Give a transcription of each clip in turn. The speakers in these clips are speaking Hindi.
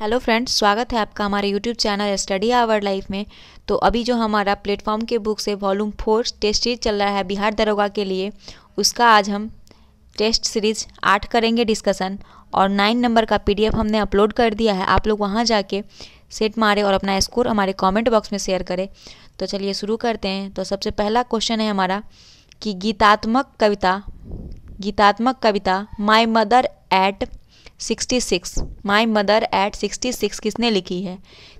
हेलो फ्रेंड्स स्वागत है आपका हमारे YouTube channel study hour life में तो अभी जो हमारा प्लेटफॉर्म के बुक से वॉल्यूम फोर टेस्ट सीरीज चल रहा है बिहार दरोगा के लिए उसका आज हम टेस्ट सीरीज आठ करेंगे डिस्कसन और नाइन नंबर का पीडीएफ हमने अपलोड कर दिया है आप लोग वहाँ जाके सेट मारे और अपना स्कोर हमारे कॉमेंट बॉक्स में शेयर करें तो चलिए शुरू करते हैं तो सबसे पहला क्वेश्चन है हमारा कि गीतात्मक कविता गीतात्मक कविता my mother at sixty six my mother at sixty six किसने लिखी है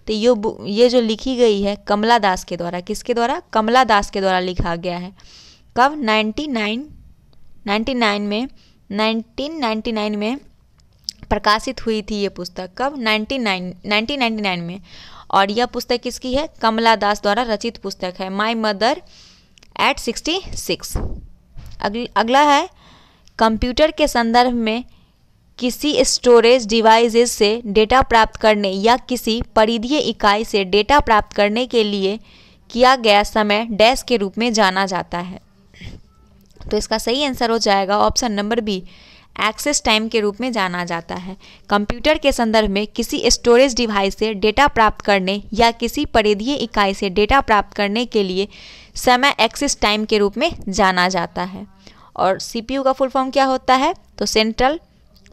तो ये ये जो लिखी गई है कमला दास के द्वारा किसके द्वारा कमला दास के द्वारा लिखा गया है कब नाइन्टी नाइन नाइन्टी नाइन में नाइनटीन नाइन्टी नाइन में प्रकाशित हुई थी ये पुस्तक कब nineteen nine nineteen ninety nine में और यह पुस्तक किसकी है कमला दास द्वारा रचित पुस्तक है my mother at sixty six अगला है कंप्यूटर के संदर्भ में किसी स्टोरेज डिवाइस से डेटा प्राप्त करने या किसी परिधीय इकाई से डेटा प्राप्त करने के लिए किया गया समय डैश के रूप में जाना जाता है तो इसका सही आंसर हो जाएगा option number B access time के रूप में जाना जाता है कंप्यूटर के संदर्भ में किसी स्टोरेज डिवाइस से डेटा प्राप्त करने या किसी परिधीय इकाई से डेटा प्राप्त करने के लिए समय एक्सेस टाइम के रूप में जाना जाता है और सीपीयू का फुल फॉर्म क्या होता है तो सेंट्रल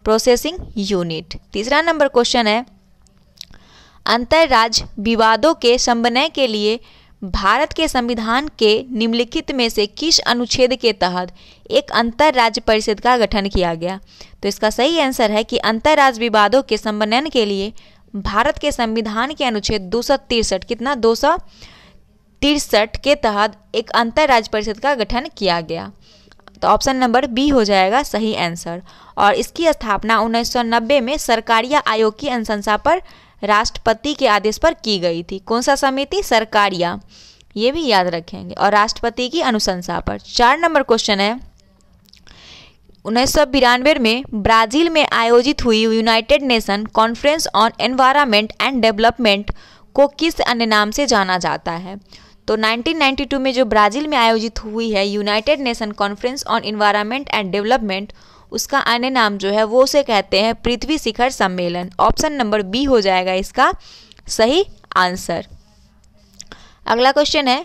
प्रोसेसिंग यूनिट तीसरा नंबर क्वेश्चन है अंतर्राज्य विवादों के समन्वय के लिए भारत के संविधान के निम्नलिखित में से किस अनुच्छेद के तहत एक अंतरराज्य परिषद का गठन किया गया तो इसका सही आंसर है कि अंतर्राज्य विवादों के समन्वयन के लिए भारत के संविधान के अनुच्छेद दो कितना दो के तहत एक अंतरराज्य परिषद का गठन किया गया तो ऑप्शन नंबर बी हो जाएगा सही आंसर और इसकी स्थापना 1990 में सरकारिया आयोग की अनुशंसा पर राष्ट्रपति के आदेश पर की गई थी कौन सा समिति सरकारिया ये भी याद रखेंगे और राष्ट्रपति की अनुशंसा पर चार नंबर क्वेश्चन है उन्नीस में ब्राज़ील में आयोजित हुई United Nation Conference on Environment and Development को किस अन्य नाम से जाना जाता है तो 1992 में जो ब्राज़ील में आयोजित हुई है United Nation Conference on Environment and Development उसका अन्य नाम जो है वो उसे कहते हैं पृथ्वी शिखर सम्मेलन ऑप्शन नंबर बी हो जाएगा इसका सही आंसर अगला क्वेश्चन है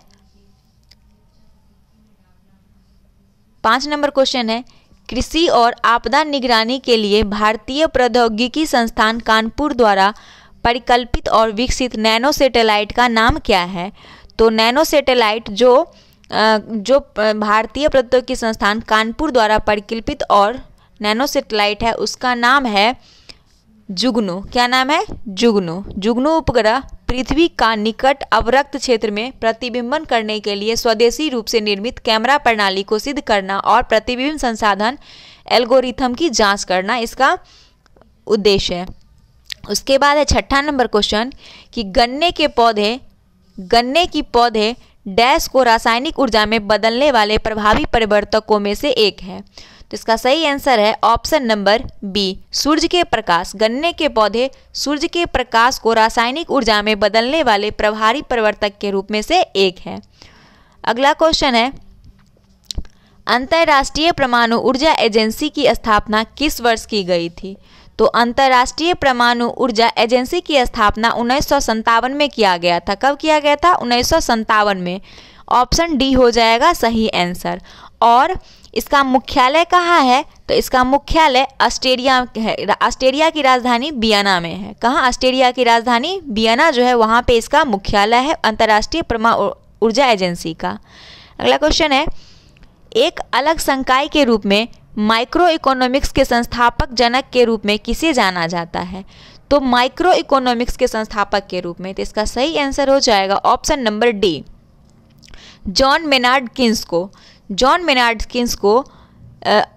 पाँच नंबर क्वेश्चन है कृषि और आपदा निगरानी के लिए भारतीय प्रौद्योगिकी संस्थान कानपुर द्वारा परिकल्पित और विकसित नैनो सैटेलाइट का नाम क्या है तो नैनो सैटेलाइट जो जो भारतीय प्रौद्योगिकी संस्थान कानपुर द्वारा परिकल्पित और नैनो सेटेलाइट है उसका नाम है जुगनू क्या नाम है जुगनू जुगनू उपग्रह पृथ्वी का निकट अवरक्त क्षेत्र में प्रतिबिंबन करने के लिए स्वदेशी रूप से निर्मित कैमरा प्रणाली को सिद्ध करना और प्रतिबिंब संसाधन एल्गोरिथम की जांच करना इसका उद्देश्य है उसके बाद है छठा नंबर क्वेश्चन कि गन्ने के पौधे गन्ने की पौधे डैश को रासायनिक ऊर्जा में बदलने वाले प्रभावी परिवर्तकों में से एक है तो इसका सही आंसर है ऑप्शन नंबर बी सूर्य के प्रकाश गन्ने के पौधे सूर्य के प्रकाश को रासायनिक ऊर्जा में बदलने वाले प्रभारी परिवर्तक के रूप में से एक है अगला क्वेश्चन है अंतर्राष्ट्रीय परमाणु ऊर्जा एजेंसी की स्थापना किस वर्ष की गई थी तो अंतर्राष्ट्रीय परमाणु ऊर्जा एजेंसी की स्थापना उन्नीस में किया गया था कब किया गया था उन्नीस में ऑप्शन डी हो जाएगा सही आंसर और इसका मुख्यालय कहाँ है तो इसका मुख्यालय ऑस्ट्रेलिया है ऑस्ट्रेलिया की राजधानी बियाना में है कहाँ ऑस्ट्रेलिया की राजधानी बियाना जो है वहाँ पे इसका मुख्यालय है अंतर्राष्ट्रीय परमा ऊर्जा एजेंसी का अगला क्वेश्चन है एक अलग संकाय के रूप में माइक्रो इकोनॉमिक्स के संस्थापक जनक के रूप में किसे जाना जाता है तो माइक्रो इकोनॉमिक्स के संस्थापक के रूप में तो इसका सही आंसर हो जाएगा option number D John Maynard Keynes को जॉन मेनार्ड किन्स को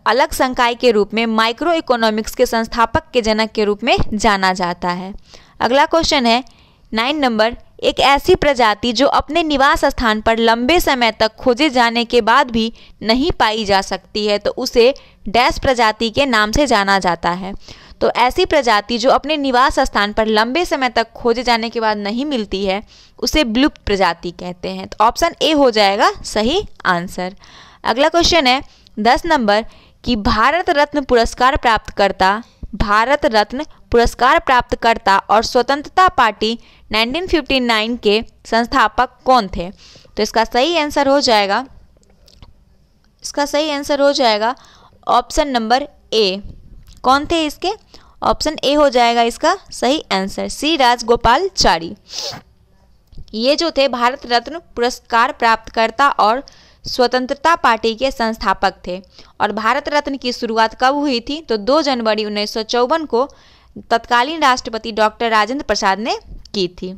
अलग संकाय के रूप में माइक्रो इकोनॉमिक्स के संस्थापक के जनक के रूप में जाना जाता है अगला क्वेश्चन है नाइन नंबर एक ऐसी प्रजाति जो अपने निवास स्थान पर लंबे समय तक खोजे जाने के बाद भी नहीं पाई जा सकती है तो उसे डैश प्रजाति के नाम से जाना जाता है तो ऐसी प्रजाति जो अपने निवास स्थान पर लंबे समय तक खोजे जाने के बाद नहीं मिलती है उसे ब्लुप्त प्रजाति कहते हैं तो ऑप्शन ए हो जाएगा सही आंसर अगला क्वेश्चन है दस नंबर कि भारत रत्न पुरस्कार प्राप्तकर्ता भारत रत्न पुरस्कार प्राप्तकर्ता और स्वतंत्रता पार्टी 1959 के संस्थापक कौन थे तो इसका सही आंसर हो जाएगा इसका सही आंसर हो जाएगा ऑप्शन नंबर ए कौन थे इसके ऑप्शन ए हो जाएगा इसका सही आंसर सी राजगोपाल चारी ये जो थे भारत रत्न पुरस्कार प्राप्तकर्ता और स्वतंत्रता पार्टी के संस्थापक थे और भारत रत्न की शुरुआत कब हुई थी तो 2 जनवरी उन्नीस को तत्कालीन राष्ट्रपति डॉक्टर राजेंद्र प्रसाद ने की थी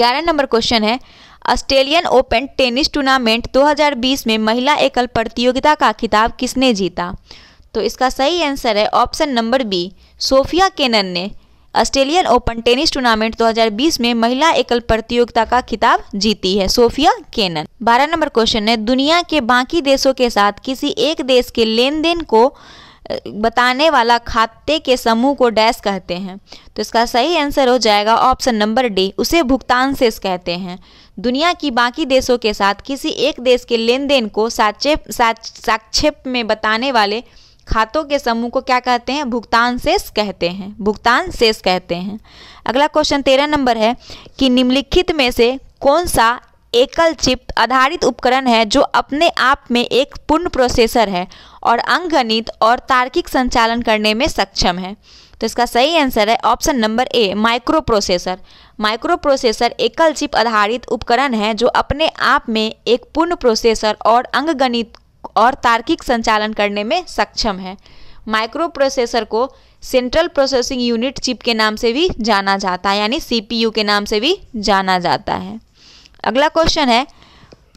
ग्यारह नंबर क्वेश्चन है ऑस्ट्रेलियन ओपन टेनिस टूर्नामेंट 2020 में महिला एकल प्रतियोगिता का खिताब किसने जीता तो इसका सही आंसर है option number B Sofia Kenin ने ऑस्ट्रेलियन ओपन टेनिस टूर्नामेंट 2020 में महिला एकल प्रतियोगिता का खिताब जीती है सोफिया केनन बारह नंबर क्वेश्चन है दुनिया के बाकी देशों के साथ किसी एक देश के लेन को बताने वाला खाते के समूह को डैश कहते हैं तो इसका सही आंसर हो जाएगा ऑप्शन नंबर डी उसे भुगतान शेष कहते हैं दुनिया की बाकी देशों के साथ किसी एक देश के लेन देन को साक्षेप साक्षेप में बताने वाले खातों के समूह को क्या कहते हैं भुगतान शेष कहते हैं भुगतान शेष कहते हैं अगला क्वेश्चन तेरह नंबर है कि निम्नलिखित में से कौन सा एकल चिप आधारित उपकरण है जो अपने आप में एक पूर्ण प्रोसेसर है और गणित और तार्किक संचालन करने में सक्षम है तो इसका सही आंसर है option number A microprocessor microprocessor एकल चिप आधारित उपकरण है जो अपने आप में एक पूर्ण प्रोसेसर और गणित और तार्किक संचालन करने में सक्षम है माइक्रो प्रोसेसर को सेंट्रल प्रोसेसिंग यूनिट चिप के नाम से भी जाना जाता है यानी सीपीयू के नाम से भी जाना जाता है अगला क्वेश्चन है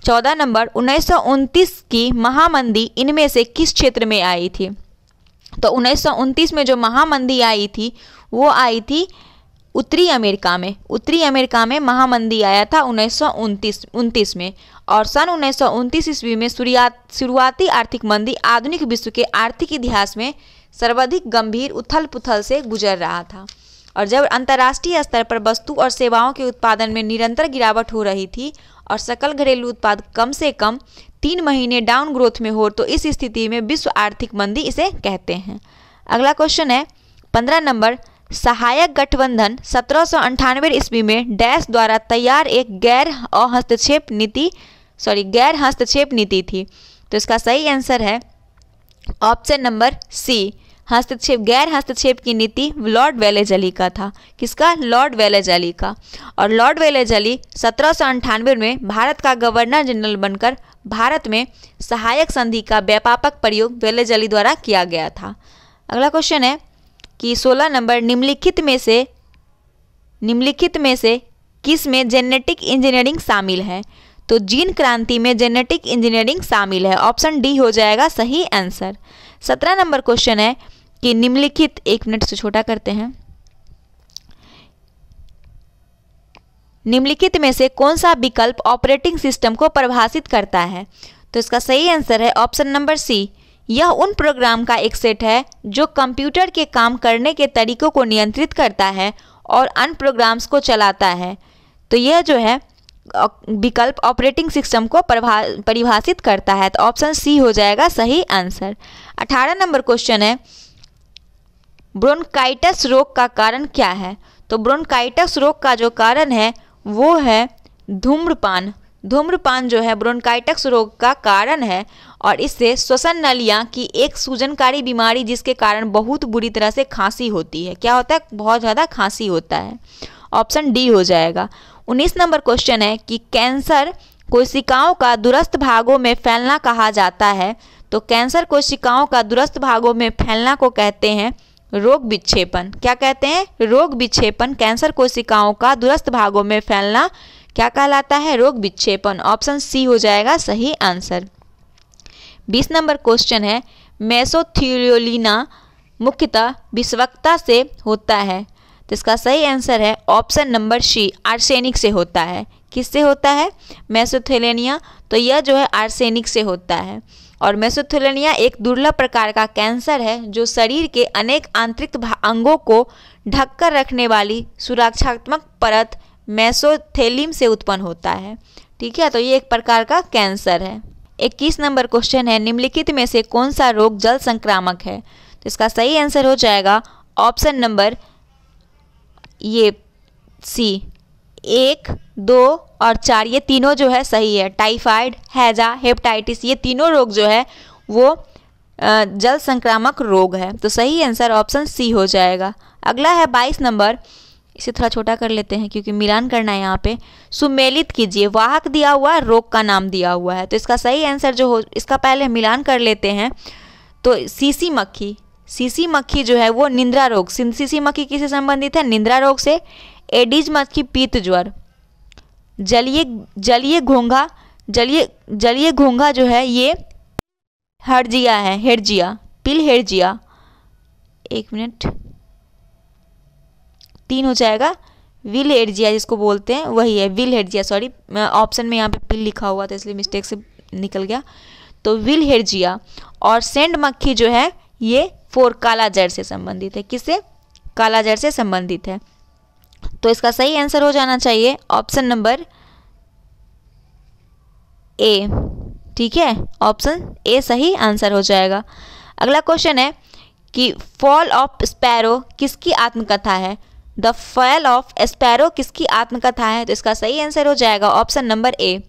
चौदह नंबर उन्नीस की महामंदी इनमें से किस क्षेत्र में आई थी तो उन्नीस में जो महामंदी आई थी वो आई थी उत्तरी अमेरिका में उत्तरी अमेरिका में महामंदी आया था उन्नीस सौ में और सन उन्नीस ईस्वी में शुरुआती आर्थिक मंदी आधुनिक विश्व के आर्थिक इतिहास में सर्वाधिक गंभीर उथल पुथल से गुजर रहा था और जब अंतर्राष्ट्रीय स्तर पर वस्तु और सेवाओं के उत्पादन में निरंतर गिरावट हो रही थी और सकल घरेलू उत्पाद कम से कम तीन महीने डाउन ग्रोथ में हो तो इस स्थिति में विश्व आर्थिक मंदी इसे कहते हैं अगला क्वेश्चन है पंद्रह नंबर सहायक गठबंधन सत्रह सौ अंठानवे ईस्वी में डैश द्वारा तैयार एक गैर अहस्तक्षेप नीति सॉरी गैर हस्तक्षेप नीति थी तो इसका सही आंसर है ऑप्शन नंबर सी हस्तक्षेप गैर हस्तक्षेप की नीति लॉर्ड वेलेज अली का था किसका लॉर्ड वेलेज अली का और लॉर्ड वेलेज अली सत्रह में भारत का गवर्नर जनरल बनकर भारत में सहायक संधि का व्यापापक प्रयोग वेलेज अली द्वारा किया गया था अगला क्वेश्चन है कि 16 नंबर निम्नलिखित में से निम्नलिखित में से किस में जेनेटिक इंजीनियरिंग शामिल है तो जीन क्रांति में जेनेटिक इंजीनियरिंग शामिल है ऑप्शन डी हो जाएगा सही आंसर सत्रह नंबर क्वेश्चन है कि निम्नलिखित एक मिनट से छोटा करते हैं निम्नलिखित में से कौन सा विकल्प ऑपरेटिंग सिस्टम को परिभाषित करता है तो इसका सही आंसर है ऑप्शन नंबर सी यह उन प्रोग्राम का एक सेट है जो कंप्यूटर के काम करने के तरीकों को नियंत्रित करता है और अन्य प्रोग्राम्स को चलाता है तो यह जो है विकल्प ऑपरेटिंग सिस्टम को परिभाषित करता है तो ऑप्शन सी हो जाएगा सही आंसर अठारह नंबर क्वेश्चन है ब्रोंकाइटिस रोग का कारण क्या है तो ब्रोंकाइटिस रोग का जो कारण है वो है धूम्रपान धूम्रपान जो है ब्रोंकाइटिस रोग का कारण है और इससे श्वसन नलियाँ की एक सूजनकारी बीमारी जिसके कारण बहुत बुरी तरह से खांसी होती है क्या होता है बहुत ज़्यादा खांसी होता है ऑप्शन डी हो जाएगा उन्नीस नंबर क्वेश्चन है कि कैंसर कोशिकाओं का दुरस्त भागों में फैलना कहा जाता है तो कैंसर कोशिकाओं का दुरस्त भागों में फैलना को कहते हैं रोग विच्छेपन क्या कहते हैं रोग विच्छेपन कैंसर कोशिकाओं का दुरस्त भागों में फैलना क्या कहलाता है रोग विच्छेपन ऑप्शन सी हो जाएगा सही आंसर बीस नंबर क्वेश्चन है मेसोथियोलिना मुख्यतः विषवक्ता से होता है तो इसका सही आंसर है ऑप्शन नंबर सी आर्सेनिक से होता है किससे होता है मैसोथेलेनिया तो यह जो है आर्सेनिक से होता है और मेसोथेलिनिया एक दुर्लभ प्रकार का कैंसर है जो शरीर के अनेक आंतरिक अंगों को ढककर रखने वाली सुरक्षात्मक परत मेसोथेलिम से उत्पन्न होता है ठीक है तो ये एक प्रकार का कैंसर है इक्कीस नंबर क्वेश्चन है निम्नलिखित में से कौन सा रोग जल संक्रामक है तो इसका सही आंसर हो जाएगा ऑप्शन नंबर ये सी एक दो और चार ये तीनों जो है सही है टाइफाइड हैजा हेपेटाइटिस ये तीनों रोग जो है वो जल संक्रामक रोग है तो सही आंसर ऑप्शन सी हो जाएगा अगला है बाईस नंबर इसे थोड़ा छोटा कर लेते हैं क्योंकि मिलान करना है यहाँ पे सुमेलित कीजिए वाहक दिया हुआ रोग का नाम दिया हुआ है तो इसका सही आंसर जो हो इसका पहले मिलान कर लेते हैं तो सीसी मक्खी सीसी मक्खी जो है वो निंद्रा रोग सीसी मक्खी किसे संबंधित है निंद्रा रोग से एडीज मछ की पीत ज्वर जलीय जलीय घोंघा जलीय जलीय घोंघा जो है ये हर्जिया है हेर्जिया पिल हेर्जिया एक मिनट तीन हो जाएगा विल हेर्जिया जिसको बोलते हैं वही है विल हेर्जिया सॉरी ऑप्शन में यहाँ पे पिल लिखा हुआ था इसलिए मिस्टेक से निकल गया तो विल हेर्जिया और सेंड मक्खी जो है ये फोर काला जड़ से संबंधित है किससे काला जड़ से संबंधित है तो इसका सही आंसर हो जाना चाहिए ऑप्शन नंबर ए ठीक है ऑप्शन ए सही आंसर हो जाएगा अगला क्वेश्चन है कि फॉल ऑफ स्पैरो किसकी आत्मकथा है द फॉल ऑफ स्पैरो किसकी आत्मकथा है तो इसका सही आंसर हो जाएगा option number A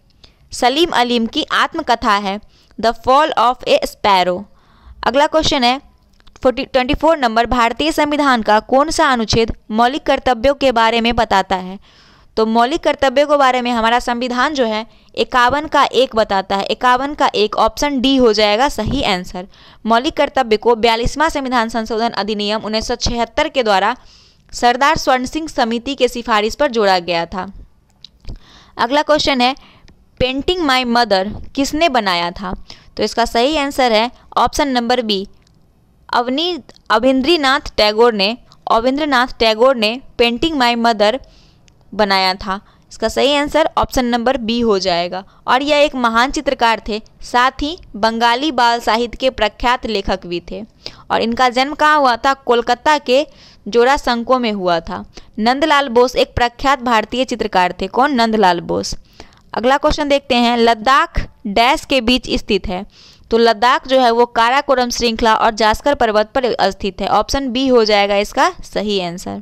Salim Ali की आत्मकथा है the fall of a sparrow अगला क्वेश्चन है ट्वेंटी फोर नंबर भारतीय संविधान का कौन सा अनुच्छेद मौलिक कर्तव्यों के बारे में बताता है तो मौलिक कर्तव्यों के बारे में हमारा संविधान जो है इक्यावन का एक बताता है इक्यावन का एक ऑप्शन डी हो जाएगा सही आंसर मौलिक कर्तव्य को बयालीसवां संविधान संशोधन अधिनियम छिहत्तर के द्वारा सरदार स्वर्ण सिंह समिति के सिफारिश पर जोड़ा गया था अगला क्वेश्चन है पेंटिंग माई मदर किसने बनाया था तो इसका सही आंसर है option number B Avani Abanindranath Tagore ने अविंद्रनाथ टैगोर ने पेंटिंग माई मदर बनाया था इसका सही आंसर ऑप्शन नंबर बी हो जाएगा और यह एक महान चित्रकार थे साथ ही बंगाली बाल साहित्य के प्रख्यात लेखक भी थे और इनका जन्म कहाँ हुआ था कोलकाता के जोड़ासंको में हुआ था नंदलाल बोस एक प्रख्यात भारतीय चित्रकार थे कौन नंदलाल बोस अगला क्वेश्चन देखते हैं लद्दाख डैश के बीच स्थित है तो लद्दाख जो है वो काराकोरम श्रृंखला और जास्कर पर्वत पर स्थित है ऑप्शन बी हो जाएगा इसका सही आंसर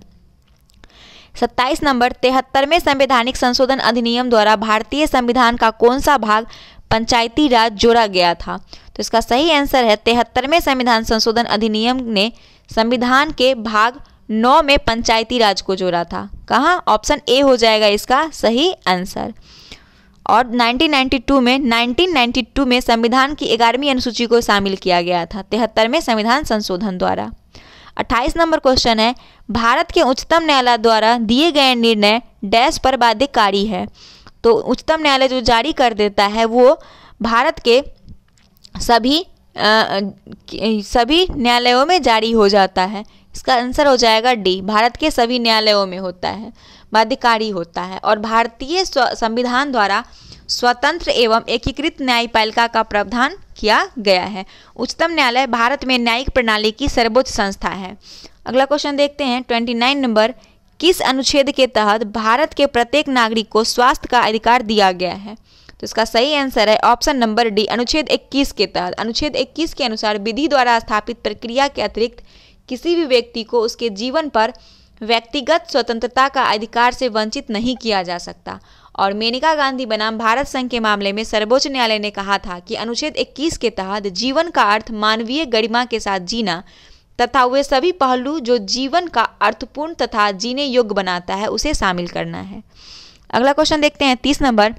सत्ताईस नंबर तिहत्तरवें संवैधानिक संशोधन अधिनियम द्वारा भारतीय संविधान का कौन सा भाग पंचायती राज जोड़ा गया था तो इसका सही आंसर है तिहत्तरवें संविधान संशोधन अधिनियम ने संविधान के भाग नौ में पंचायती राज को जोड़ा था कहाँ ऑप्शन ए हो जाएगा इसका सही आंसर और 1992 में 1992 में संविधान की ग्यारहवीं अनुसूची को शामिल किया गया था तिहत्तरवें संविधान संशोधन द्वारा 28 नंबर क्वेश्चन है भारत के उच्चतम न्यायालय द्वारा दिए गए निर्णय डैश पर बाध्यकारी है तो उच्चतम न्यायालय जो जारी कर देता है वो भारत के सभी आ, सभी न्यायालयों में जारी हो जाता है इसका आंसर हो जाएगा डी भारत के सभी न्यायालयों में होता है बाध्यकारी होता है और भारतीय संविधान द्वारा स्वतंत्र एवं एकीकृत न्यायपालिका का प्रावधान किया गया है उच्चतम न्यायालय भारत में न्यायिक प्रणाली की सर्वोच्च संस्था है अगला क्वेश्चन देखते हैं ट्वेंटी नाइन नंबर किस अनुच्छेद के तहत भारत के प्रत्येक नागरिक को स्वास्थ्य का अधिकार दिया गया है तो इसका सही आंसर है ऑप्शन नंबर डी अनुच्छेद 21 के तहत अनुच्छेद 21 के अनुसार विधि द्वारा स्थापित प्रक्रिया के अतिरिक्त किसी भी व्यक्ति को उसके जीवन पर व्यक्तिगत स्वतंत्रता का अधिकार से वंचित नहीं किया जा सकता और मेनका गांधी बनाम भारत संघ के मामले में सर्वोच्च न्यायालय ने कहा था कि अनुच्छेद 21 के तहत जीवन का अर्थ मानवीय गरिमा के साथ जीना तथा वे सभी पहलू जो जीवन का अर्थपूर्ण तथा जीने योग्य बनाता है उसे शामिल करना है अगला क्वेश्चन देखते हैं तीस नंबर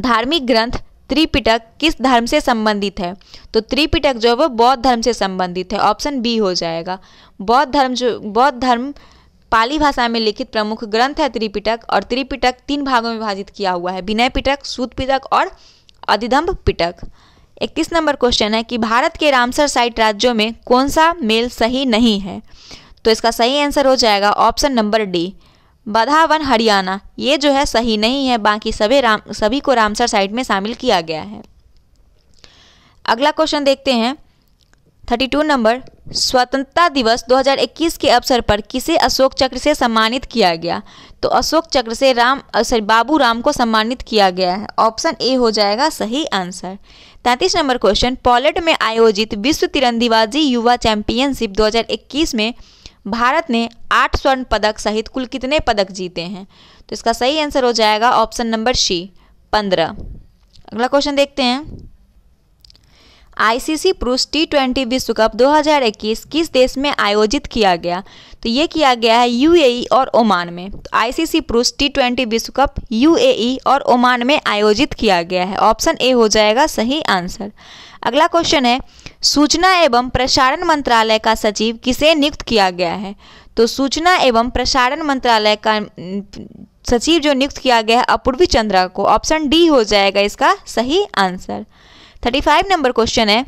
धार्मिक ग्रंथ त्रिपिटक किस धर्म से संबंधित है तो त्रिपिटक जो है वो बौद्ध धर्म से संबंधित है ऑप्शन बी हो जाएगा बौद्ध धर्म जो बौद्ध धर्म पाली भाषा में लिखित प्रमुख ग्रंथ है त्रिपिटक और त्रिपिटक तीन भागों में विभाजित किया हुआ है विनय पिटक सूत पिटक और अधिदम्भ पिटक इक्कीस नंबर क्वेश्चन है कि भारत के रामसर साइट राज्यों में कौन सा मेल सही नहीं है तो इसका सही आंसर हो जाएगा option number D Badhawan Haryana ये जो है सही नहीं है बाकी सभी राम सभी को रामसर साइट में शामिल किया गया है अगला क्वेश्चन देखते हैं थर्टी टू नंबर स्वतंत्रता दिवस 2021 के अवसर पर किसे अशोक चक्र से सम्मानित किया गया तो अशोक चक्र से राम सॉरी बाबू राम को सम्मानित किया गया है ऑप्शन ए हो जाएगा सही आंसर तैंतीस नंबर क्वेश्चन पॉलेट में आयोजित विश्व तिरंदीबाजी युवा चैंपियनशिप 2021 में भारत ने आठ स्वर्ण पदक सहित कुल कितने पदक जीते हैं तो इसका सही आंसर हो जाएगा ऑप्शन नंबर सी पंद्रह अगला क्वेश्चन देखते हैं आईसीसी पुरुष टी ट्वेंटी विश्व कप 2021 किस देश में आयोजित किया गया तो ये किया गया है यूएई e और ओमान में तो आईसीसी पुरुष टी ट्वेंटी विश्व कप यूएई और ओमान में आयोजित किया गया है ऑप्शन ए हो जाएगा सही आंसर अगला क्वेश्चन है सूचना एवं प्रसारण मंत्रालय का सचिव किसे नियुक्त किया गया है तो सूचना एवं प्रसारण मंत्रालय का सचिव जो नियुक्त किया गया है अपूर्वी चंद्रा को ऑप्शन डी हो जाएगा इसका सही answer thirty five number question है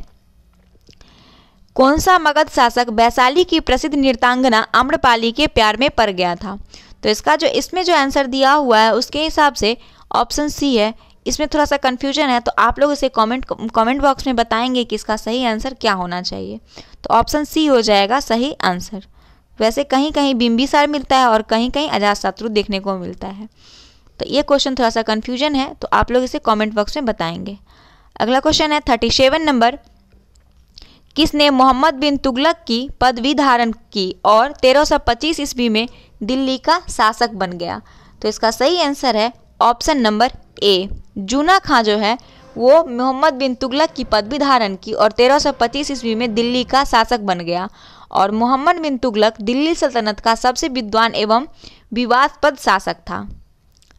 कौन सा मगध शासक वैशाली की प्रसिद्ध नृतांगना आम्रपाली के प्यार में पड़ गया था तो इसका जो इसमें जो आंसर दिया हुआ है उसके हिसाब से ऑप्शन सी है इसमें थोड़ा सा कन्फ्यूजन है तो आप लोग इसे कमेंट कमेंट बॉक्स में बताएंगे कि इसका सही आंसर क्या होना चाहिए तो ऑप्शन सी हो जाएगा सही आंसर वैसे कहीं कहीं बिम्बिसार मिलता है और कहीं कहीं अजात शत्रु देखने को मिलता है तो ये क्वेश्चन थोड़ा सा कन्फ्यूजन है तो आप लोग इसे कॉमेंट बॉक्स में बताएंगे अगला क्वेश्चन है थर्टी सेवन नंबर किसने मोहम्मद बिन तुगलक की पदवी धारण की और 1325 ईस्वी में दिल्ली का शासक बन गया तो इसका सही आंसर है ऑप्शन नंबर ए जूना खां जो है वो मोहम्मद बिन तुगलक की पदवी धारण की और 1325 ईस्वी में दिल्ली का शासक बन गया और मोहम्मद बिन तुगलक दिल्ली सल्तनत का सबसे विद्वान एवं विवादपद शासक था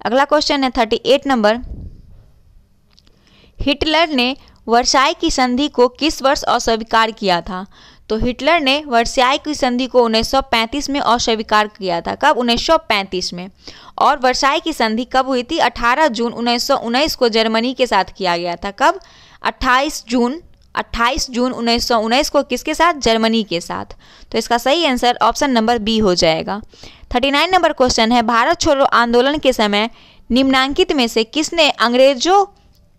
अगला क्वेश्चन है थर्टी एट नंबर हिटलर ने वर्षाई की संधि को किस वर्ष अस्वीकार किया था तो हिटलर ने वर्षाई की संधि को 1935 में अस्वीकार किया था कब 1935 में और वर्षाई की संधि कब हुई थी 18 जून 1919 को जर्मनी के साथ किया गया था कब 28 जून 28 जून 1919 को किसके साथ जर्मनी के साथ तो इसका सही आंसर ऑप्शन नंबर बी हो जाएगा 39 नंबर क्वेश्चन है भारत छोड़ो आंदोलन के समय निम्नांकित में से किसने अंग्रेजों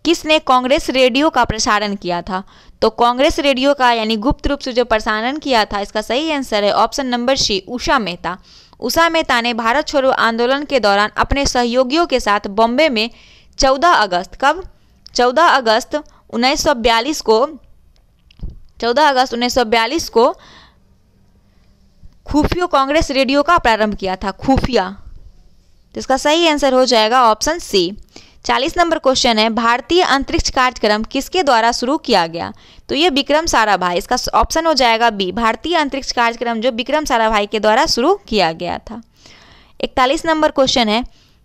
किसने कांग्रेस रेडियो का प्रसारण किया था तो कांग्रेस रेडियो का यानी गुप्त रूप से जो प्रसारण किया था इसका सही आंसर है option number C Usha Mehta Usha Mehta ने भारत छोड़ो आंदोलन के दौरान अपने सहयोगियों के साथ बॉम्बे में 14 अगस्त कब 14 अगस्त 1942 को 14 अगस्त 1942 को खुफिया कांग्रेस रेडियो का प्रारंभ किया था खुफिया तो इसका सही आंसर हो जाएगा ऑप्शन सी चालीस नंबर क्वेश्चन है भारतीय अंतरिक्ष कार्यक्रम किसके द्वारा शुरू किया गया तो ये विक्रम साराभाई इसका ऑप्शन हो जाएगा बी भारतीय अंतरिक्ष कार्यक्रम जो विक्रम साराभाई के द्वारा शुरू किया गया था इकतालीस नंबर क्वेश्चन है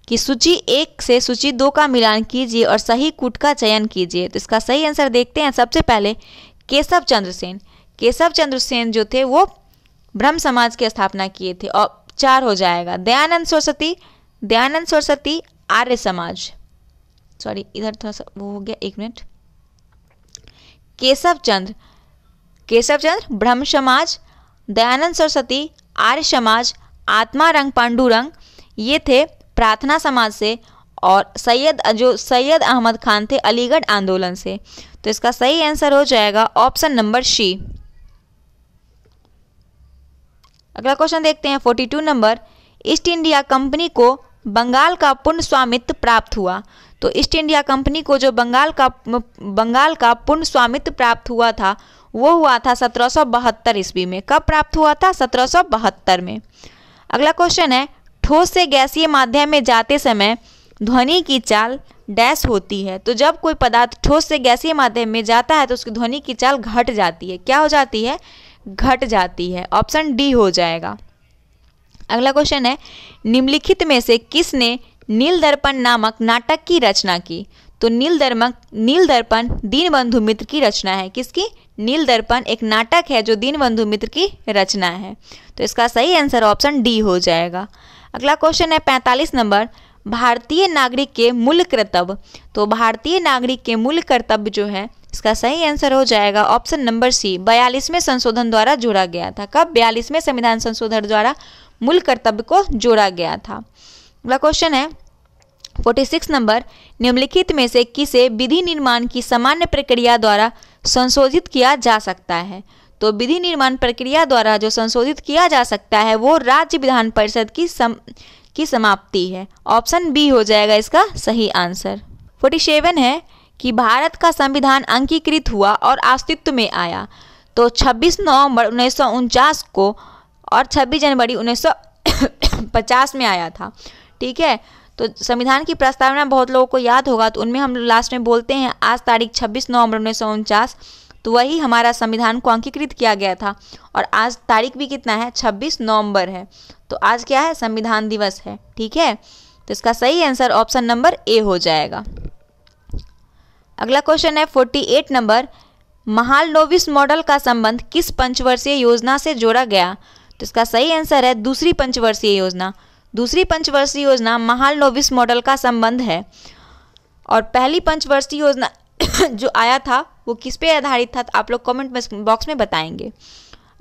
कि सूची एक से सूची दो का मिलान कीजिए और सही कूट का चयन कीजिए तो इसका सही आंसर देखते हैं सबसे पहले केशव चंद्र सेन केशव चंद्र सेन जो थे वो ब्रह्म समाज की स्थापना किए थे और चार हो जाएगा दयानंद सरस्वती दयानंद सरस्वती आर्य समाज सॉरी इधर थोड़ा सा वो हो गया एक मिनट केशव चंद्र केशव चंद्र ब्रह्म समाज दयानंद सरस्वती आर्य समाज आत्मा रंग पांडु रंग ये थे प्रार्थना समाज से और सैयद जो सैयद अहमद खान थे अलीगढ़ आंदोलन से तो इसका सही आंसर हो जाएगा ऑप्शन नंबर सी अगला क्वेश्चन देखते हैं forty two number East India Company को बंगाल का पूर्ण स्वामित्व प्राप्त हुआ तो ईस्ट इंडिया कंपनी को जो बंगाल का बंगाल का पूर्ण स्वामित्व प्राप्त हुआ था वो हुआ था सत्रह ईस्वी में कब प्राप्त हुआ था सत्रह में अगला क्वेश्चन है ठोस से गैसीय माध्यम में जाते समय ध्वनि की चाल डैश होती है तो जब कोई पदार्थ ठोस से गैसीय माध्यम में जाता है तो उसकी ध्वनि की चाल घट जाती है क्या हो जाती है घट जाती है ऑप्शन डी हो जाएगा अगला क्वेश्चन है निम्नलिखित में से किसने नील दर्पण नामक नाटक की रचना की तो नील दर्मक नील दर्पण दीन बंधु मित्र की रचना है किसकी नील दर्पण एक नाटक है जो दीन बंधु मित्र की रचना है तो इसका सही आंसर ऑप्शन डी हो जाएगा अगला क्वेश्चन है पैंतालीस नंबर भारतीय नागरिक के मूल कर्तव्य तो भारतीय नागरिक के मूल कर्तव्य जो है इसका सही आंसर हो जाएगा ऑप्शन नंबर सी बयालीसवें संशोधन द्वारा जोड़ा गया था कब बयालीसवें संविधान संशोधन द्वारा मूल कर्तव्य को जोड़ा गया था अगला क्वेश्चन है 46 नंबर निम्नलिखित में से किसे विधि निर्माण की सामान्य प्रक्रिया द्वारा संशोधित किया जा सकता है तो विधि निर्माण प्रक्रिया द्वारा जो संशोधित किया जा सकता है वो राज्य विधान परिषद की सम की समाप्ति है ऑप्शन बी हो जाएगा इसका सही आंसर 47 है कि भारत का संविधान अंकीकृत हुआ और अस्तित्व में आया तो 26 नवंबर उन्नीस को और 26 जनवरी उन्नीस में आया था ठीक है तो संविधान की प्रस्तावना बहुत लोगों को याद होगा तो उनमें हम लास्ट में बोलते हैं आज तारीख 26 नवंबर उन्नीस सौ उनचास तो वही हमारा संविधान को अंकीकृत किया गया था और आज तारीख भी कितना है 26 नवंबर है तो आज क्या है संविधान दिवस है ठीक है तो इसका सही आंसर ऑप्शन नंबर ए हो जाएगा अगला क्वेश्चन है 48 नंबर महाल नोविस मॉडल का संबंध किस पंचवर्षीय योजना से जोड़ा गया तो इसका सही आंसर है दूसरी पंचवर्षीय योजना दूसरी पंचवर्षीय योजना महाल नोविस मॉडल का संबंध है और पहली पंचवर्षीय योजना जो आया था वो किस पे आधारित था आप लोग कमेंट बॉक्स में बताएंगे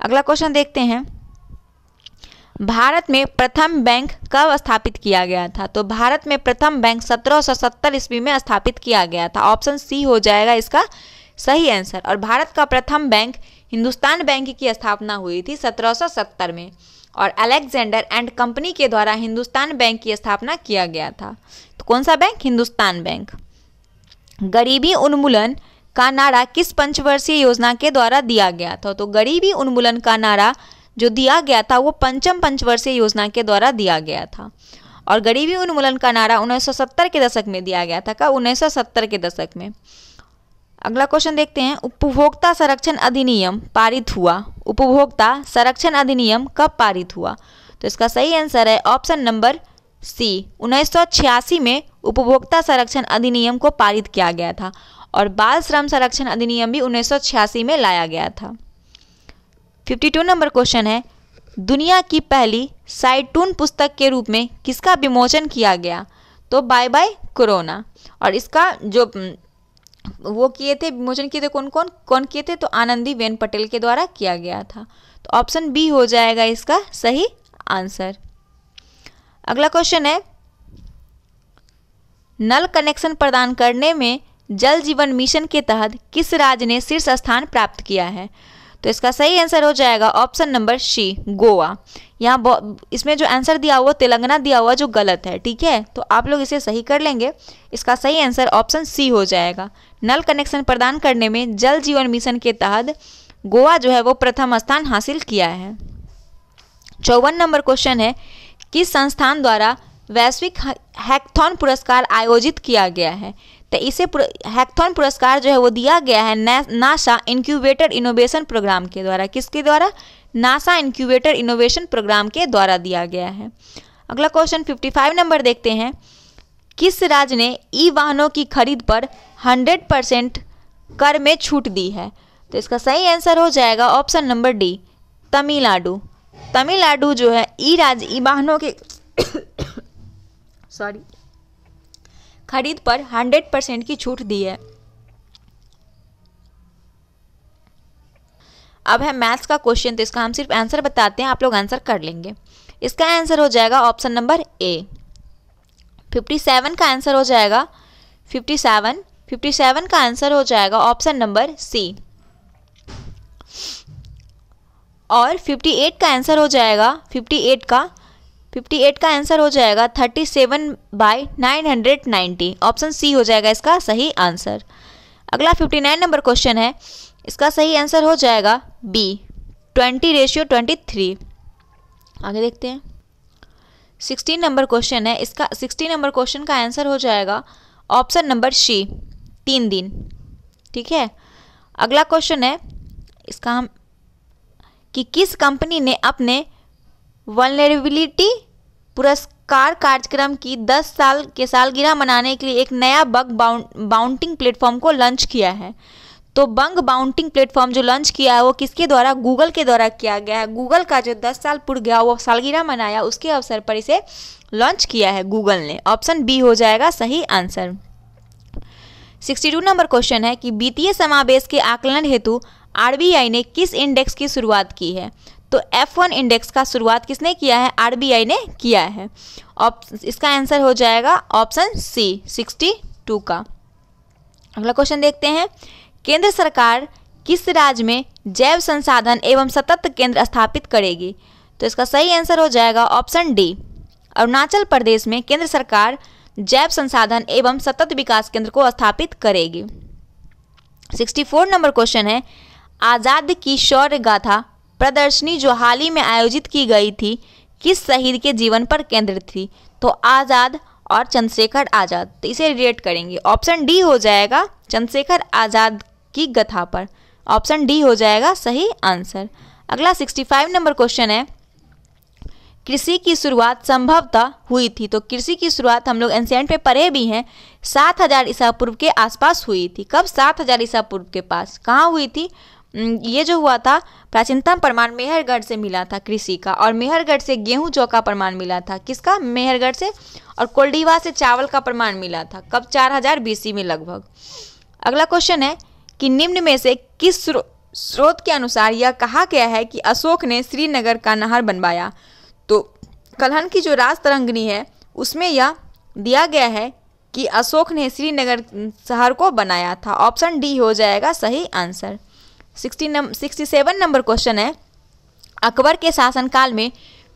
अगला क्वेश्चन देखते हैं भारत में प्रथम बैंक कब स्थापित किया गया था तो भारत में प्रथम बैंक 1770 ईस्वी में स्थापित किया गया था ऑप्शन सी हो जाएगा इसका सही आंसर और भारत का प्रथम बैंक हिंदुस्तान बैंक की स्थापना हुई थी 1770 में और अलेक्जेंडर एंड कंपनी के द्वारा हिंदुस्तान बैंक की स्थापना किया गया था तो कौन सा बैंक हिंदुस्तान बैंक गरीबी उन्मूलन का नारा किस पंचवर्षीय योजना के द्वारा दिया गया था तो गरीबी उन्मूलन का नारा जो दिया गया था वो पंचम पंचवर्षीय योजना के द्वारा दिया गया था और गरीबी उन्मूलन का नारा 1970 के दशक में दिया गया था का 1970 के दशक में अगला क्वेश्चन देखते हैं उपभोक्ता संरक्षण अधिनियम पारित हुआ उपभोक्ता संरक्षण अधिनियम कब पारित हुआ तो इसका सही आंसर है ऑप्शन नंबर सी उन्नीस में उपभोक्ता संरक्षण अधिनियम को पारित किया गया था और बाल श्रम संरक्षण अधिनियम भी उन्नीस में लाया गया था 52 नंबर क्वेश्चन है दुनिया की पहली साइटून पुस्तक के रूप में किसका विमोचन किया गया तो बाय बाय कोरोना और इसका जो वो किए थे विमोचन किए थे कौन कौन कौन किए थे तो आनंदी बेन पटेल के द्वारा किया गया था तो ऑप्शन बी हो जाएगा इसका सही आंसर अगला क्वेश्चन है नल कनेक्शन प्रदान करने में जल जीवन मिशन के तहत किस राज्य ने शीर्ष स्थान प्राप्त किया है तो इसका सही आंसर हो जाएगा ऑप्शन नंबर सी गोवा यहाँ इसमें जो आंसर दिया हुआ तेलंगाना दिया हुआ जो गलत है ठीक है तो आप लोग इसे सही कर लेंगे इसका सही आंसर ऑप्शन सी हो जाएगा नल कनेक्शन प्रदान करने में जल जीवन मिशन के तहत गोवा जो है वो प्रथम स्थान हासिल किया है चौवन नंबर क्वेश्चन है किस संस्थान द्वारा वैश्विक हैकथॉन पुरस्कार आयोजित किया गया है तो इसे पुर, हैकथॉन पुरस्कार जो है वो दिया गया है नासा इनक्यूबेटर इनोवेशन प्रोग्राम के द्वारा किसके द्वारा नासा इंक्यूबेटर इनोवेशन प्रोग्राम के द्वारा दिया गया है अगला क्वेश्चन 55 नंबर देखते हैं किस राज्य ने ई वाहनों की खरीद पर 100 परसेंट कर में छूट दी है तो इसका सही आंसर हो जाएगा option number D Tamil Nadu Tamil Nadu जो है ई राज्य ई वाहनों के सॉरी खरीद पर 100 परसेंट की छूट दी है अब है मैथ्स का क्वेश्चन तो इसका हम सिर्फ आंसर बताते हैं आप लोग आंसर कर लेंगे इसका आंसर हो जाएगा option number A fifty seven का आंसर हो जाएगा फिफ्टी सेवन फिफ्टी सेवन का आंसर हो जाएगा ऑप्शन नंबर सी और 58 का आंसर हो जाएगा 58 का 58 का आंसर हो जाएगा 37 seven by nine option C हो जाएगा इसका सही आंसर अगला 59 नंबर क्वेश्चन है इसका सही आंसर हो जाएगा B twenty ratio twenty three आगे देखते हैं सिक्सटीन नंबर क्वेश्चन है इसका सिक्सटीन नंबर क्वेश्चन का आंसर हो जाएगा ऑप्शन नंबर सी तीन दिन ठीक है अगला क्वेश्चन है इसका हम कि किस कंपनी ने अपने वनरेबिलिटी पुरस्कार कार्यक्रम की 10 साल के सालगिरह मनाने के लिए एक नया बग बाउंटिंग प्लेटफॉर्म को लॉन्च किया है तो बंग बाउंटिंग प्लेटफॉर्म जो लॉन्च किया है वो किसके द्वारा गूगल के द्वारा किया गया है गूगल का जो 10 साल पूर्व गया वो सालगिरह मनाया उसके अवसर पर इसे लॉन्च किया है गूगल ने ऑप्शन बी हो जाएगा सही आंसर 62 नंबर क्वेश्चन है कि वित्तीय समावेश के आकलन हेतु आर ने किस इंडेक्स की शुरुआत की है तो F1 इंडेक्स का शुरुआत किसने किया है आर ने किया है इसका आंसर हो जाएगा ऑप्शन सी 62 का अगला क्वेश्चन देखते हैं केंद्र सरकार किस राज्य में जैव संसाधन एवं सतत केंद्र स्थापित करेगी तो इसका सही आंसर हो जाएगा ऑप्शन डी अरुणाचल प्रदेश में केंद्र सरकार जैव संसाधन एवं सतत विकास केंद्र को स्थापित करेगी 64 नंबर क्वेश्चन है आज़ाद की शौर्य गाथा प्रदर्शनी जो हाल ही में आयोजित की गई थी किस शहीद के जीवन पर केंद्रित थी तो आज़ाद और चंद्रशेखर आज़ाद तो इसे रिलेट करेंगे ऑप्शन डी हो जाएगा चंद्रशेखर आज़ाद की गथा पर ऑप्शन डी हो जाएगा सही आंसर अगला 65 नंबर क्वेश्चन है कृषि की शुरुआत संभवतः हुई थी तो कृषि की शुरुआत हम लोग एंशियंट पे पढ़े भी हैं सात हजार ईसा पूर्व के आसपास हुई थी कब सात हजार ईसा पूर्व के पास कहाँ हुई थी ये जो हुआ था प्राचीनतम प्रमाण मेहरगढ़ से मिला था कृषि का और मेहरगढ़ से गेहूं जौ का प्रमाण मिला था किसका मेहरगढ़ से और कोल्डीवा से चावल का प्रमाण मिला था कब चार हजार बीसी में लगभग अगला क्वेश्चन है कि निम्न में से किस स्रोत के अनुसार यह कहा गया है कि अशोक ने श्रीनगर का नहर बनवाया तो कलहन की जो राज तरंगनी है उसमें यह दिया गया है कि अशोक ने श्रीनगर शहर को बनाया था ऑप्शन डी हो जाएगा सही आंसर सिक्सटी नम सिक्सटी सेवन नंबर क्वेश्चन है अकबर के शासनकाल में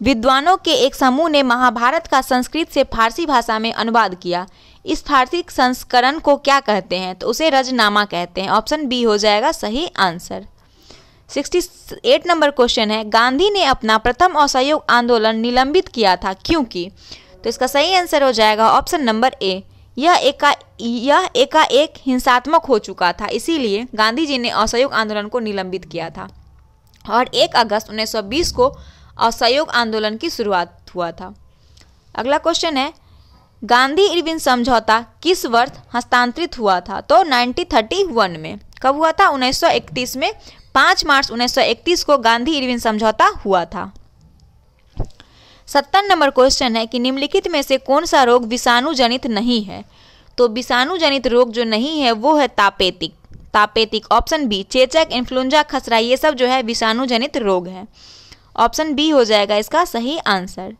विद्वानों के एक समूह ने महाभारत का संस्कृत से फारसी भाषा में अनुवाद किया इस संस्करण को क्या कहते हैं तो उसे रजनामा कहते हैं ऑप्शन बी हो जाएगा सही answer sixty eight number question है गांधी ने अपना प्रथम असहयोग आंदोलन निलंबित किया था क्योंकि तो इसका सही आंसर हो जाएगा ऑप्शन नंबर ए यह एका यह एकाएक हिंसात्मक हो चुका था इसीलिए गांधी जी ने असहयोग आंदोलन को निलंबित किया था और 1 अगस्त 1920 को असहयोग आंदोलन की शुरुआत हुआ था अगला क्वेश्चन है गांधी इरविन समझौता किस वर्ष हस्तांतरित हुआ था तो 1931 में कब हुआ था 1931 में 5 मार्च 1931 को गांधी इरविन समझौता हुआ था सत्तर नंबर क्वेश्चन है कि निम्नलिखित में से कौन सा रोग विषाणु जनित नहीं है तो विषाणु जनित रोग जो नहीं है वो है तापेतिक तापेतिक ऑप्शन बी चेचक इन्फ्लुंजा खसरा ये सब जो है विषाणु जनित रोग है ऑप्शन बी हो जाएगा इसका सही आंसर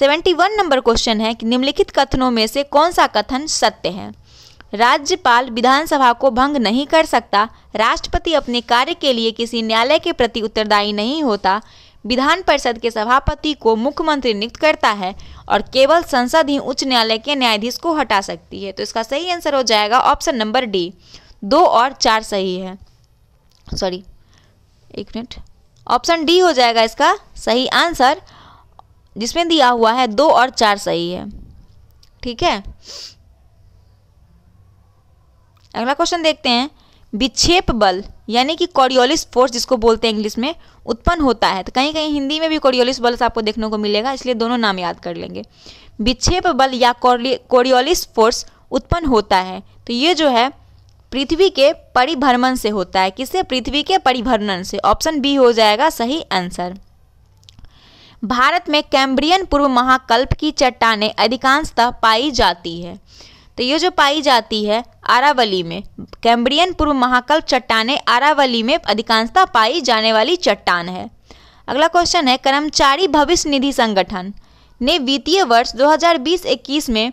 वन नंबर क्वेश्चन है कि निम्नलिखित कथनों में से कौन सा कथन सत्य है राज्यपाल विधानसभा को भंग नहीं कर सकता राष्ट्रपति अपने कार्य के लिए किसी न्यायालय के प्रति उत्तरदायी नहीं होता विधान परिषद के सभापति को मुख्यमंत्री नियुक्त करता है और केवल संसद ही उच्च न्यायालय के न्यायाधीश को हटा सकती है तो इसका सही आंसर हो जाएगा ऑप्शन नंबर डी दो और चार सही है सॉरी एक मिनट ऑप्शन डी हो जाएगा इसका सही आंसर जिसमें दिया हुआ है दो और चार सही है ठीक है अगला क्वेश्चन देखते हैं विक्षेप बल यानी कि कॉरियोलिस फोर्स जिसको बोलते हैं इंग्लिश में उत्पन्न होता है तो कहीं कहीं हिंदी में भी कॉरियोलिस बल आपको देखने को मिलेगा इसलिए दोनों नाम याद कर लेंगे विक्षेप बल या कोरियोलिस फोर्स उत्पन्न होता है तो ये जो है पृथ्वी के परिभ्रमण से होता है किससे पृथ्वी के परिभ्रमण से ऑप्शन बी हो जाएगा सही आंसर भारत में कैम्ब्रियन पूर्व महाकल्प की चट्टानें अधिकांशतः पाई जाती है तो ये जो पाई जाती है आरावली में कैम्ब्रियन पूर्व महाकल्प चट्टाने आरावली में अधिकांशतः पाई जाने वाली चट्टान है अगला क्वेश्चन है कर्मचारी भविष्य निधि संगठन ने वित्तीय वर्ष 2020-21 में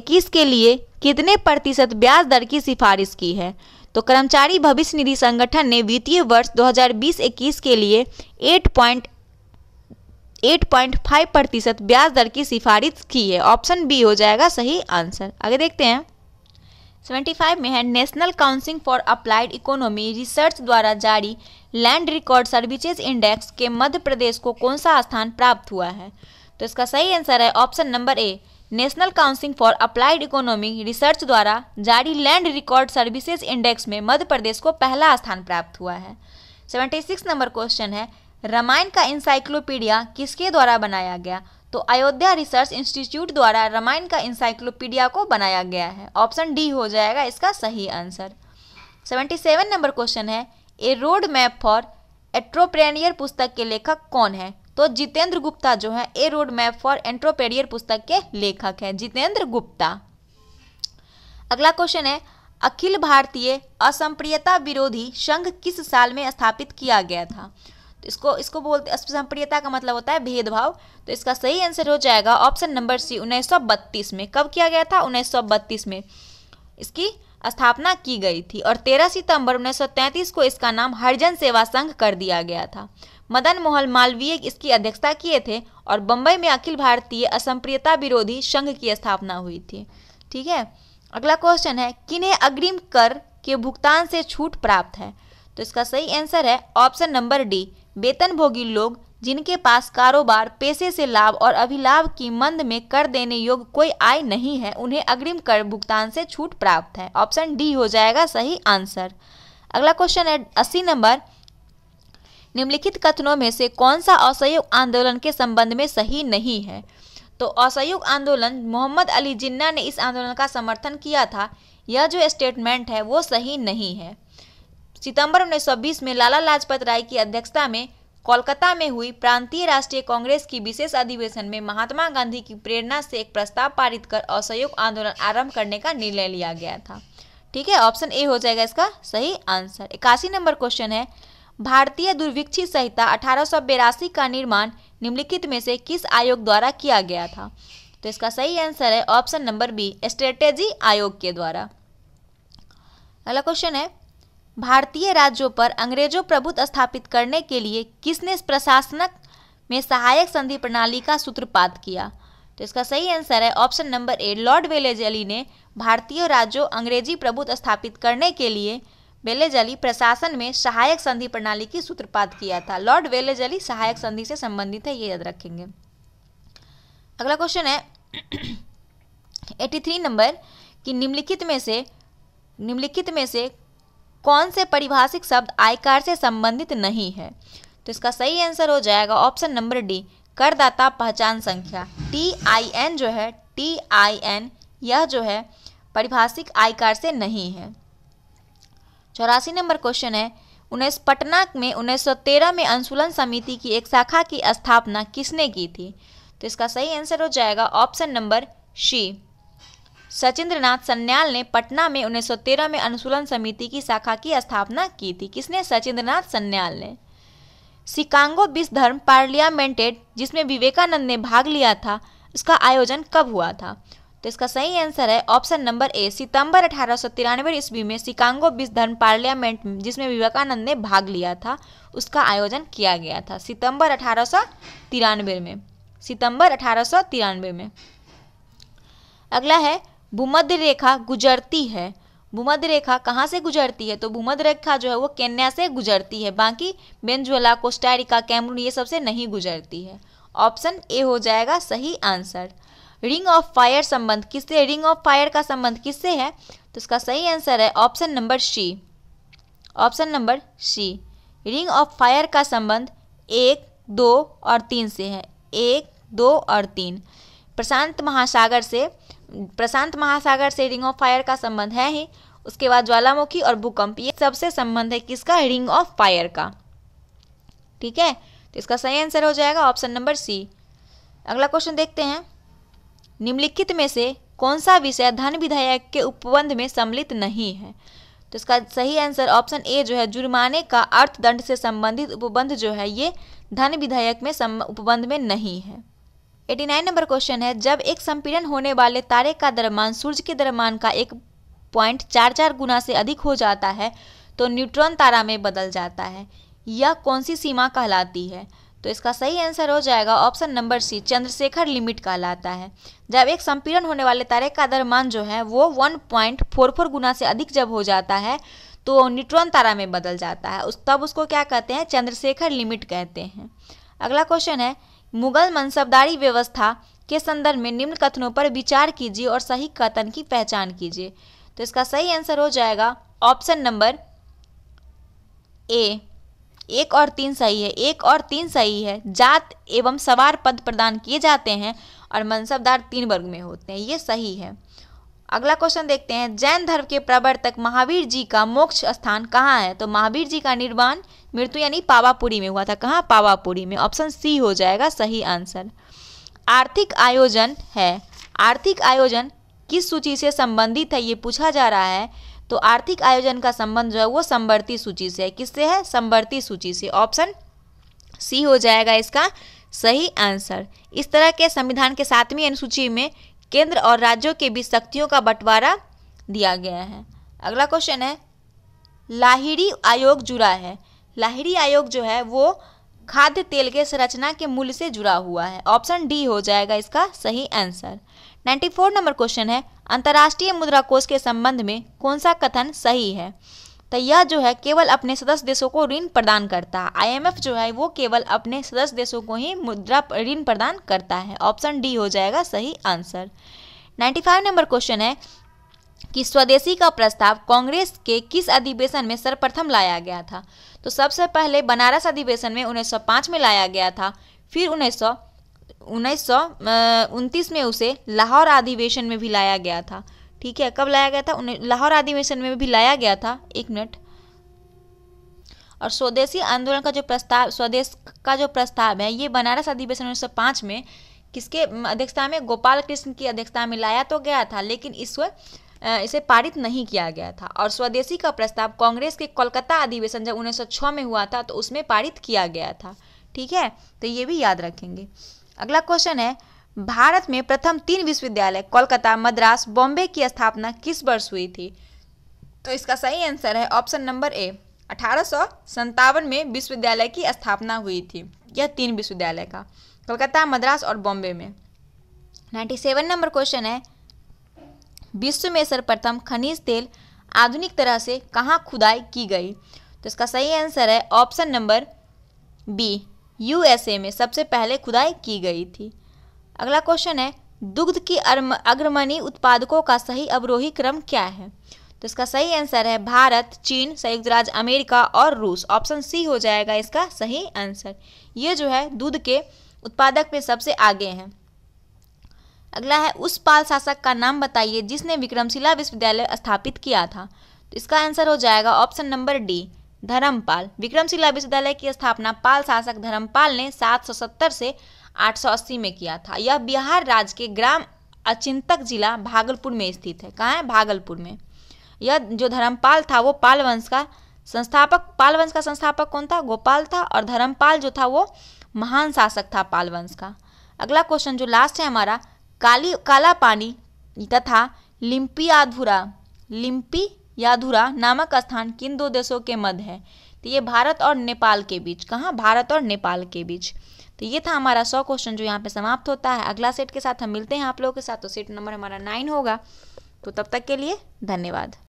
21 के लिए कितने प्रतिशत ब्याज दर की सिफारिश की है तो कर्मचारी भविष्य निधि संगठन ने वित्तीय वर्ष 2020-21 के लिए 8.5 प्रतिशत ब्याज दर की सिफारिश की है ऑप्शन बी हो जाएगा सही आंसर आगे देखते हैं 75 में है national council for applied economy research द्वारा जारी लैंड रिकॉर्ड सर्विसेज इंडेक्स के मध्य प्रदेश को कौन सा स्थान प्राप्त हुआ है तो इसका सही आंसर है option number A national council for applied economy research द्वारा जारी लैंड रिकॉर्ड सर्विसेज इंडेक्स में मध्य प्रदेश को पहला स्थान प्राप्त हुआ है 76 नंबर क्वेश्चन है रामायण का इंसाइक्लोपीडिया किसके द्वारा बनाया गया तो अयोध्या रिसर्च इंस्टीट्यूट द्वारा रामायण का इंसाइक्लोपीडिया को बनाया गया है ऑप्शन डी हो जाएगा इसका सही answer seventy seven number question है a road map for entrepreneur पुस्तक के लेखक कौन है तो जितेंद्र गुप्ता जो है a road map for entrepreneur पुस्तक के लेखक है जितेंद्र गुप्ता अगला क्वेश्चन है अखिल भारतीय असंप्रियता विरोधी संघ किस साल में स्थापित किया गया था तो इसको इसको बोलते असंप्रियता का मतलब होता है भेदभाव तो इसका सही आंसर हो जाएगा ऑप्शन नंबर सी 1932 में कब किया गया था 1932 में इसकी स्थापना की गई थी और 13 सितंबर 1933 को इसका नाम हरिजन सेवा संघ कर दिया गया था मदन मोहन मालवीय इसकी अध्यक्षता किए थे और बम्बई में अखिल भारतीय असंप्रियता विरोधी संघ की स्थापना हुई थी ठीक है अगला क्वेश्चन है किन्हें अग्रिम कर के भुगतान से छूट प्राप्त है तो इसका सही आंसर है ऑप्शन नंबर डी वेतनभोगी लोग जिनके पास कारोबार पैसे से लाभ और अभिलाभ की मंद में कर देने योग्य कोई आय नहीं है उन्हें अग्रिम कर भुगतान से छूट प्राप्त है ऑप्शन डी हो जाएगा सही आंसर अगला क्वेश्चन है अस्सी नंबर निम्नलिखित कथनों में से कौन सा असहयोग आंदोलन के संबंध में सही नहीं है तो असहयोग आंदोलन मोहम्मद अली जिन्ना ने इस आंदोलन का समर्थन किया था यह जो स्टेटमेंट है वो सही नहीं है सितंबर 1920 में लाला लाजपत राय की अध्यक्षता में कोलकाता में हुई प्रांतीय राष्ट्रीय कांग्रेस की विशेष अधिवेशन में महात्मा गांधी की प्रेरणा से एक प्रस्ताव पारित कर असहयोग आंदोलन आरंभ करने का निर्णय लिया गया था ठीक है ऑप्शन ए हो जाएगा इसका सही आंसर इक्यासी नंबर क्वेश्चन है भारतीय दुर्भिक्षी संहिता अठारह का निर्माण निम्नलिखित में से किस आयोग द्वारा किया गया था तो इसका सही आंसर है ऑप्शन नंबर बी स्ट्रेटेजी आयोग के द्वारा अगला क्वेश्चन है भारतीय राज्यों पर अंग्रेजों प्रभुत्व स्थापित करने के लिए किसने प्रशासनक में सहायक संधि प्रणाली का सूत्रपात किया तो इसका सही आंसर है option number A lord Ali ने भारतीय राज्यों अंग्रेजी प्रभुत्व स्थापित करने के लिए अली प्रशासन में सहायक संधि प्रणाली की सूत्रपात किया था लॉर्ड अली सहायक संधि से संबंधित है ये याद रखेंगे अगला क्वेश्चन है 83 नंबर कि निम्नलिखित में से निम्नलिखित में से कौन से परिभाषिक शब्द आयकार से संबंधित नहीं है तो इसका सही आंसर हो जाएगा ऑप्शन नंबर डी करदाता पहचान संख्या टी आई एन जो है टी आई एन यह जो है परिभाषिक आयकार से नहीं है चौरासी नंबर क्वेश्चन है उन्नीस पटना में तेरह में अनुशूलन समिति की एक शाखा की स्थापना किसने की थी तो इसका सही आंसर हो जाएगा option number C Sachindranath Sanyal ने पटना में 1913 में अनुशूलन समिति की शाखा की स्थापना की थी किसने सचिंद्रनाथ सन्याल ने शिकांगो विश्व धर्म पार्लियामेंटेड जिसमें विवेकानंद ने भाग लिया था उसका आयोजन कब हुआ था तो इसका सही आंसर है ऑप्शन नंबर ए सितंबर अठारह सौ तिरानवे ईस्वी में शिकांगो विश्व धर्म पार्लियामेंट जिसमें विवेकानंद ने भाग लिया था उसका आयोजन किया गया था सितंबर अठारह सौ तिरानवे में सितंबर अठारह सौ तिरानवे में अगला है भूमध्य रेखा गुजरती है भूमध्य रेखा कहाँ से गुजरती है तो भूमध्य रेखा जो है वो केन्या से गुजरती है बाकी बेंजुला कोस्टारिका कैमरून ये सबसे नहीं गुजरती है ऑप्शन ए हो जाएगा सही आंसर रिंग ऑफ फायर संबंध किससे रिंग ऑफ फायर का संबंध किससे है तो इसका सही आंसर है option number C option number C ring of fire का संबंध एक दो और तीन से है एक दो और तीन प्रशांत महासागर से प्रशांत महासागर से रिंग ऑफ फायर का संबंध है ही उसके बाद ज्वालामुखी और भूकंप ये सबसे संबंध है किसका रिंग ऑफ फायर का ठीक है तो इसका सही आंसर हो जाएगा ऑप्शन नंबर सी अगला क्वेश्चन देखते हैं निम्नलिखित में से कौन सा विषय धन विधायक के उपबंध में सम्मिलित नहीं है तो इसका सही आंसर ऑप्शन ए जो है जुर्माने का अर्थदंड से संबंधित उपबंध जो है ये धन विधायक में उपबंध में नहीं है नाइन नंबर क्वेश्चन है जब एक संपीड़न होने वाले तारे का दरमान सूर्य के दरमान का एक पॉइंट चार चार गुना से अधिक हो जाता है तो न्यूट्रॉन तारा में बदल जाता है यह कौन सी सीमा कहलाती है तो इसका सही आंसर हो जाएगा option number C Chandrasekhar limit कहलाता है जब एक संपीड़न होने वाले तारे का दरमान जो है वो वन पॉइंट फोर फोर गुना से अधिक जब हो जाता है तो न्यूट्रॉन तारा में बदल जाता है उस तब उसको क्या कहते हैं चंद्रशेखर लिमिट कहते हैं अगला क्वेश्चन है मुगल मनसबदारी व्यवस्था के संदर्भ में निम्न कथनों पर विचार कीजिए और सही कथन की पहचान कीजिए तो इसका सही आंसर हो जाएगा ऑप्शन नंबर ए एक और तीन सही है एक और तीन सही है जात एवं सवार पद प्रदान किए जाते हैं और मनसबदार तीन वर्ग में होते हैं ये सही है अगला क्वेश्चन देखते हैं जैन धर्म के प्रवर्तक महावीर जी का मोक्ष स्थान कहाँ है तो महावीर जी का निर्वाण मृत्यु यानी पावापुरी में हुआ था कहाँ पावापुरी में ऑप्शन सी हो जाएगा सही आंसर आर्थिक आयोजन है आर्थिक आयोजन किस सूची से संबंधित है ये पूछा जा रहा है तो आर्थिक आयोजन का संबंध जो है वो संवर्ती सूची से है किससे है संवर्ती सूची से ऑप्शन सी हो जाएगा इसका सही आंसर इस तरह के संविधान के सातवीं अनुसूची में केंद्र और राज्यों के बीच शक्तियों का बंटवारा दिया गया है अगला क्वेश्चन है लाहिड़ी आयोग जुड़ा है लाहिड़ी आयोग जो है वो खाद्य तेल के संरचना के मूल्य से जुड़ा हुआ है ऑप्शन डी हो जाएगा इसका सही आंसर 94 नंबर क्वेश्चन है अंतर्राष्ट्रीय मुद्रा कोष के संबंध में कौन सा कथन सही है तो यह जो है केवल अपने सदस्य देशों को ऋण प्रदान करता है आई जो है वो केवल अपने सदस्य देशों को ही मुद्रा ऋण प्रदान करता है ऑप्शन डी हो जाएगा सही आंसर 95 नंबर क्वेश्चन है कि स्वदेशी का प्रस्ताव कांग्रेस के किस अधिवेशन में सर्वप्रथम लाया गया था तो सबसे पहले बनारस अधिवेशन में 1905 में लाया गया था फिर उन्नीस उन्नीस में उसे लाहौर अधिवेशन में भी लाया गया था ठीक है कब लाया गया था लाहौर अधिवेशन में भी लाया गया था एक मिनट और स्वदेशी आंदोलन का जो प्रस्ताव स्वदेश का जो प्रस्ताव है ये बनारस अधिवेशन उन्नीस सौ पाँच में किसके अध्यक्षता में गोपाल कृष्ण की अध्यक्षता में लाया तो गया था लेकिन इस इसे पारित नहीं किया गया था और स्वदेशी का प्रस्ताव कांग्रेस के कोलकाता अधिवेशन जब 1906 में हुआ था तो उसमें पारित किया गया था ठीक है तो ये भी याद रखेंगे अगला क्वेश्चन है भारत में प्रथम तीन विश्वविद्यालय कोलकाता मद्रास बॉम्बे की स्थापना किस वर्ष हुई थी तो इसका सही आंसर है ऑप्शन नंबर ए अठारह में विश्वविद्यालय की स्थापना हुई थी यह तीन विश्वविद्यालय का कोलकाता मद्रास और बॉम्बे में 97 नंबर क्वेश्चन है विश्व में सर्वप्रथम खनिज तेल आधुनिक तरह से कहाँ खुदाई की गई तो इसका सही आंसर है ऑप्शन नंबर बी यूएसए में सबसे पहले खुदाई की गई थी अगला क्वेश्चन है दुग्ध की अग्रमणी उत्पादकों का सही अवरोही क्रम क्या है तो इसका सही आंसर है भारत चीन संयुक्त राज्य अमेरिका और रूस ऑप्शन सी हो जाएगा इसका सही आंसर ये जो है दूध के उत्पादक में सबसे आगे हैं अगला है उस पाल शासक का नाम बताइए जिसने विक्रमशिला विश्वविद्यालय स्थापित किया था तो इसका आंसर हो जाएगा option number D Dharmapal Vikramashila विश्वविद्यालय की स्थापना पाल शासक धर्मपाल ने सात से 880 में किया था यह बिहार राज्य के ग्राम अचिंतक जिला भागलपुर में स्थित है कहाँ है भागलपुर में यह जो धर्मपाल था वो पाल वंश का संस्थापक पाल वंश का संस्थापक कौन था गोपाल था और धर्मपाल जो था वो महान शासक था पाल वंश का अगला क्वेश्चन जो लास्ट है हमारा काली काला पानी तथा लिम्पी याधुरा लिम्पी याधुरा नामक स्थान किन दो देशों के मध्य है तो ये भारत और नेपाल के बीच कहाँ भारत और नेपाल के बीच तो ये था हमारा सौ क्वेश्चन जो यहाँ पे समाप्त होता है अगला सेट के साथ हम मिलते हैं आप लोगों के साथ तो सेट नंबर हमारा नाइन होगा तो तब तक के लिए धन्यवाद